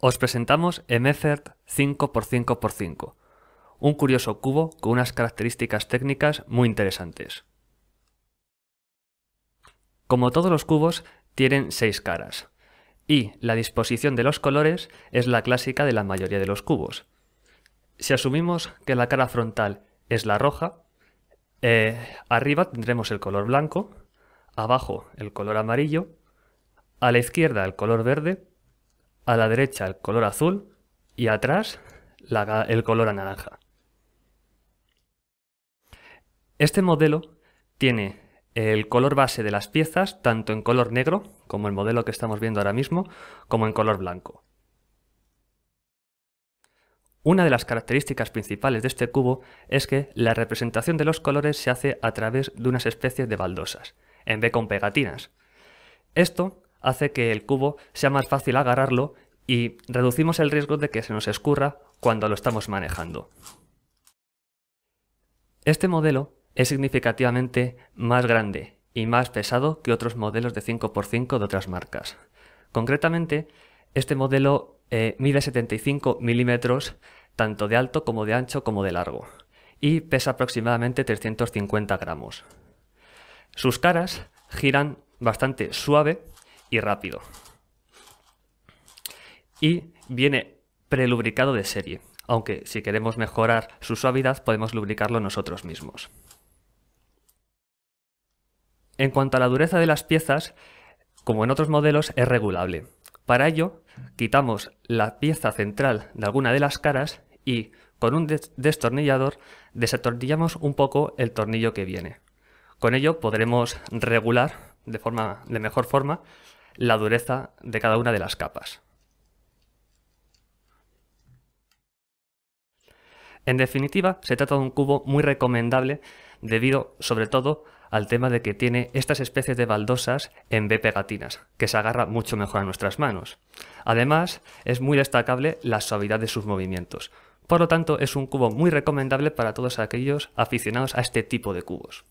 Os presentamos Emethert 5x5x5, un curioso cubo con unas características técnicas muy interesantes. Como todos los cubos, tienen seis caras, y la disposición de los colores es la clásica de la mayoría de los cubos. Si asumimos que la cara frontal es la roja, eh, arriba tendremos el color blanco, abajo el color amarillo, a la izquierda el color verde a la derecha el color azul y atrás el color naranja. Este modelo tiene el color base de las piezas tanto en color negro, como el modelo que estamos viendo ahora mismo, como en color blanco. Una de las características principales de este cubo es que la representación de los colores se hace a través de unas especies de baldosas, en vez con pegatinas. Esto hace que el cubo sea más fácil agarrarlo y reducimos el riesgo de que se nos escurra cuando lo estamos manejando. Este modelo es significativamente más grande y más pesado que otros modelos de 5x5 de otras marcas. Concretamente, este modelo eh, mide 75 milímetros tanto de alto como de ancho como de largo y pesa aproximadamente 350 gramos. Sus caras giran bastante suave y rápido y viene prelubricado de serie, aunque si queremos mejorar su suavidad podemos lubricarlo nosotros mismos. En cuanto a la dureza de las piezas, como en otros modelos, es regulable. Para ello, quitamos la pieza central de alguna de las caras y con un destornillador desatornillamos un poco el tornillo que viene. Con ello podremos regular de, forma, de mejor forma la dureza de cada una de las capas. En definitiva, se trata de un cubo muy recomendable debido sobre todo al tema de que tiene estas especies de baldosas en B pegatinas, que se agarra mucho mejor a nuestras manos. Además, es muy destacable la suavidad de sus movimientos. Por lo tanto, es un cubo muy recomendable para todos aquellos aficionados a este tipo de cubos.